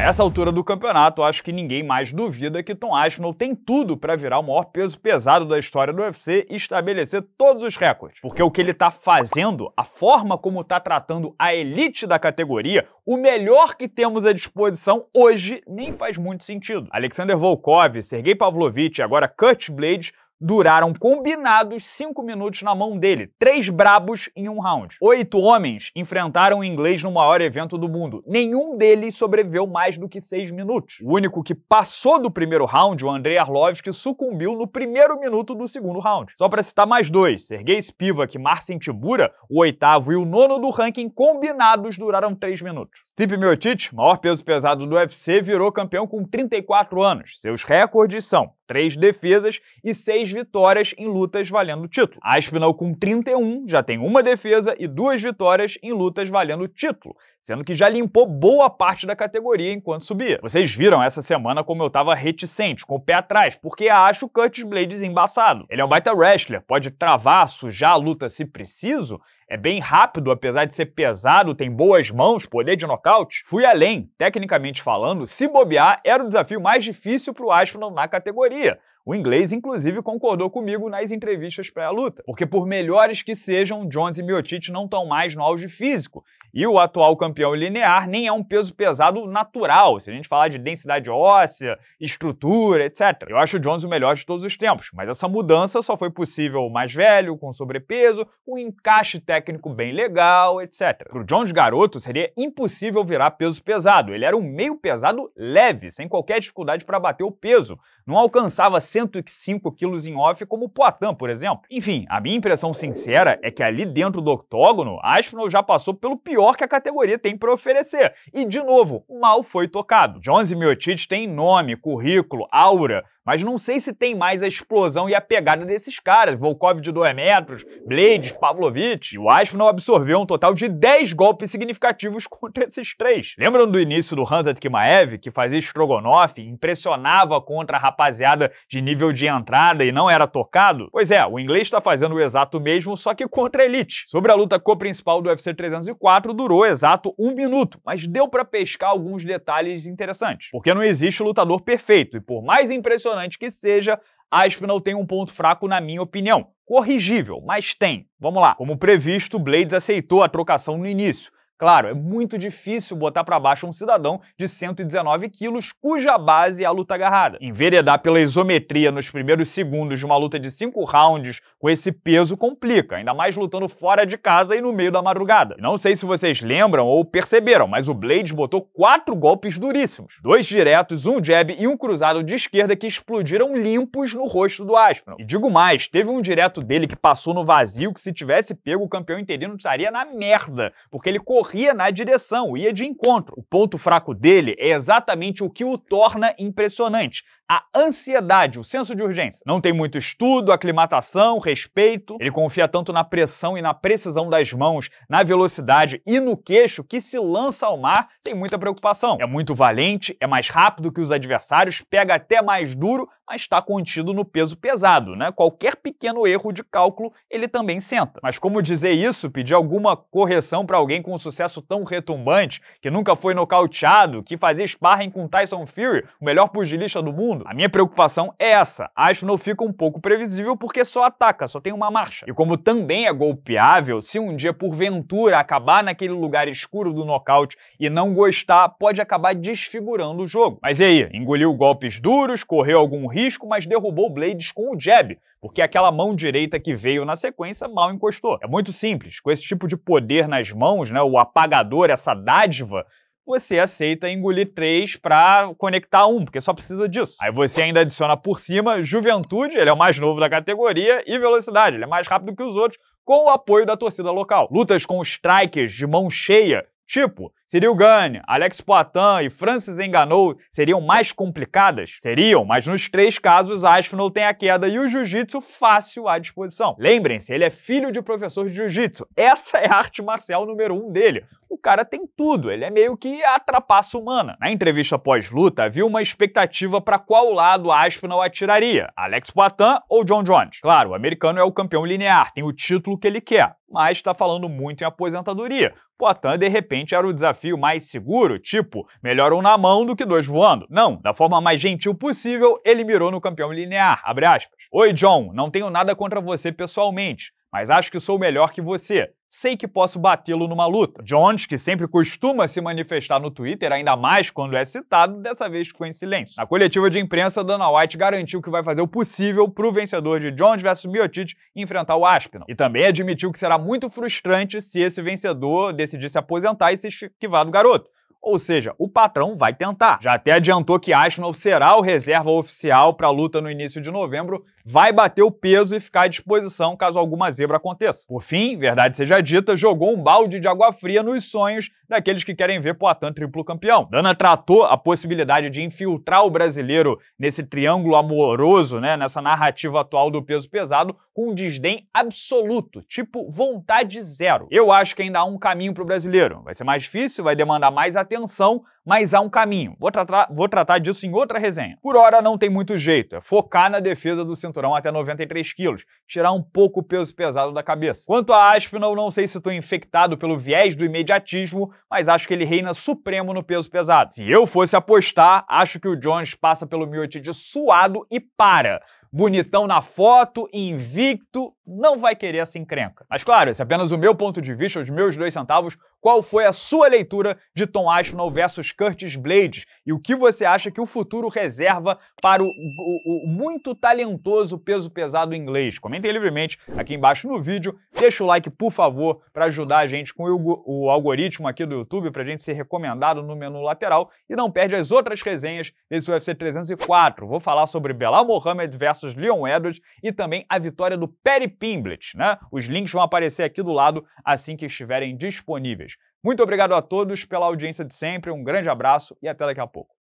A essa altura do campeonato, acho que ninguém mais duvida que Tom Aspinall tem tudo para virar o maior peso pesado da história do UFC e estabelecer todos os recordes. Porque o que ele tá fazendo, a forma como tá tratando a elite da categoria, o melhor que temos à disposição hoje nem faz muito sentido. Alexander Volkov, Sergei Pavlovich e agora Kurt Blades duraram combinados cinco minutos na mão dele, três brabos em um round. Oito homens enfrentaram o inglês no maior evento do mundo. Nenhum deles sobreviveu mais do que seis minutos. O único que passou do primeiro round, o Andrei Arlovski, sucumbiu no primeiro minuto do segundo round. Só para citar mais dois, Sergei Spivak e Marcin Tibura, o oitavo e o nono do ranking combinados duraram três minutos. Stipe Miocic, maior peso pesado do UFC, virou campeão com 34 anos. Seus recordes são três defesas e seis vitórias em lutas valendo título. A Aspinall, com 31, já tem uma defesa e duas vitórias em lutas valendo título, sendo que já limpou boa parte da categoria enquanto subia. Vocês viram essa semana como eu tava reticente, com o pé atrás, porque acho o Curtis Blades embaçado. Ele é um baita wrestler, pode travar, sujar a luta se preciso, é bem rápido, apesar de ser pesado, tem boas mãos, poder de nocaute. Fui além, tecnicamente falando, se bobear era o desafio mais difícil para o Aspinall na categoria. O inglês, inclusive, concordou comigo nas entrevistas pré-luta, porque por melhores que sejam, Jones e Miotite não estão mais no auge físico, e o atual campeão linear nem é um peso pesado natural, se a gente falar de densidade óssea, estrutura, etc. Eu acho o Jones o melhor de todos os tempos, mas essa mudança só foi possível mais velho, com sobrepeso, com encaixe técnico técnico bem legal, etc. Pro Jones garoto seria impossível virar peso pesado. Ele era um meio pesado leve, sem qualquer dificuldade para bater o peso. Não alcançava 105 quilos em off como o Poitin, por exemplo. Enfim, a minha impressão sincera é que ali dentro do octógono, Aspinall já passou pelo pior que a categoria tem para oferecer. E de novo, mal foi tocado. Jones e Miocic têm nome, currículo, aura, mas não sei se tem mais a explosão e a pegada desses caras. Volkov de 2 metros, Blades, Pavlovich. O não absorveu um total de 10 golpes significativos contra esses três. Lembram do início do Hanzat Kimaev, que fazia estrogonofe, impressionava contra a rapaziada de nível de entrada e não era tocado? Pois é, o inglês está fazendo o exato mesmo, só que contra a elite. Sobre a luta co-principal do UFC 304, durou exato um minuto, mas deu para pescar alguns detalhes interessantes. Porque não existe lutador perfeito, e por mais impressionante impressionante que seja, a Aspinall tem um ponto fraco, na minha opinião. Corrigível, mas tem. Vamos lá. Como previsto, Blades aceitou a trocação no início Claro, é muito difícil botar para baixo um cidadão de 119 quilos cuja base é a luta agarrada. Enveredar pela isometria nos primeiros segundos de uma luta de 5 rounds com esse peso complica, ainda mais lutando fora de casa e no meio da madrugada. Não sei se vocês lembram ou perceberam, mas o Blades botou quatro golpes duríssimos: dois diretos, um jab e um cruzado de esquerda que explodiram limpos no rosto do Aspinall. E digo mais, teve um direto dele que passou no vazio que se tivesse pego o campeão interino estaria na merda, porque ele correu corria na direção, ia de encontro. O ponto fraco dele é exatamente o que o torna impressionante: a ansiedade, o senso de urgência. Não tem muito estudo, aclimatação, respeito. Ele confia tanto na pressão e na precisão das mãos, na velocidade e no queixo que se lança ao mar sem muita preocupação. É muito valente, é mais rápido que os adversários, pega até mais duro, mas está contido no peso pesado, né? Qualquer pequeno erro de cálculo ele também senta. Mas como dizer isso, pedir alguma correção para alguém com sucesso sucesso tão retumbante, que nunca foi nocauteado, que fazia sparring com Tyson Fury, o melhor pugilista do mundo? A minha preocupação é essa. Aspinall fica um pouco previsível porque só ataca, só tem uma marcha. E como também é golpeável, se um dia porventura acabar naquele lugar escuro do nocaute e não gostar, pode acabar desfigurando o jogo. Mas e aí? Engoliu golpes duros, correu algum risco, mas derrubou Blades com o jab, porque aquela mão direita que veio na sequência mal encostou. É muito simples, com esse tipo de poder nas mãos, né, o apagador, essa dádiva, você aceita engolir três para conectar um, porque só precisa disso. Aí você ainda adiciona por cima juventude, ele é o mais novo da categoria, e velocidade, ele é mais rápido que os outros, com o apoio da torcida local. Lutas com strikers de mão cheia Tipo, Cyril Gane, Alex Poitin e Francis Enganou seriam mais complicadas? Seriam, mas nos três casos Aspinall tem a queda e o jiu-jitsu fácil à disposição. Lembrem-se, ele é filho de professor de jiu-jitsu. Essa é a arte marcial número um dele. O cara tem tudo, ele é meio que a trapaça humana. Na entrevista pós-luta, havia uma expectativa para qual lado Aspinall atiraria, Alex Poitin ou John Jones. Claro, o americano é o campeão linear, tem o título que ele quer, mas está falando muito em aposentadoria. Poitin, de repente, era o desafio mais seguro, tipo, melhor um na mão do que dois voando. Não, da forma mais gentil possível, ele mirou no campeão linear, Oi, John, não tenho nada contra você pessoalmente, mas acho que sou melhor que você sei que posso batê-lo numa luta. Jones, que sempre costuma se manifestar no Twitter, ainda mais quando é citado, dessa vez ficou em silêncio. Na coletiva de imprensa, Dana White garantiu que vai fazer o possível para o vencedor de Jones vs Miocic enfrentar o Aspinall. E também admitiu que será muito frustrante se esse vencedor decidir se aposentar e se esquivar do garoto ou seja, o patrão vai tentar. Já até adiantou que Ashman será o reserva oficial para a luta no início de novembro, vai bater o peso e ficar à disposição caso alguma zebra aconteça. Por fim, verdade seja dita, jogou um balde de água fria nos sonhos daqueles que querem ver Poitin triplo campeão. Dana tratou a possibilidade de infiltrar o brasileiro nesse triângulo amoroso, né, nessa narrativa atual do peso pesado, com um desdém absoluto, tipo vontade zero. Eu acho que ainda há um caminho para o brasileiro. Vai ser mais difícil, vai demandar mais atenção atenção, mas há um caminho. Vou tratar, vou tratar disso em outra resenha. Por hora não tem muito jeito, é focar na defesa do cinturão até 93 quilos, tirar um pouco o peso pesado da cabeça. Quanto a Aspinall, não sei se estou infectado pelo viés do imediatismo, mas acho que ele reina supremo no peso pesado. Se eu fosse apostar, acho que o Jones passa pelo de suado e para bonitão na foto, invicto, não vai querer essa encrenca. Mas claro, esse é apenas o meu ponto de vista, os meus dois centavos. Qual foi a sua leitura de Tom Aspinall versus Curtis Blades? E o que você acha que o futuro reserva para o, o, o muito talentoso peso pesado inglês? Comentem livremente aqui embaixo no vídeo. Deixa o like, por favor, para ajudar a gente com o, o algoritmo aqui do YouTube, para a gente ser recomendado no menu lateral. E não perde as outras resenhas desse UFC 304. Vou falar sobre Belal Mohamed versus versus Leon Edwards e também a vitória do Perry Pimblett, né? Os links vão aparecer aqui do lado assim que estiverem disponíveis. Muito obrigado a todos pela audiência de sempre, um grande abraço e até daqui a pouco.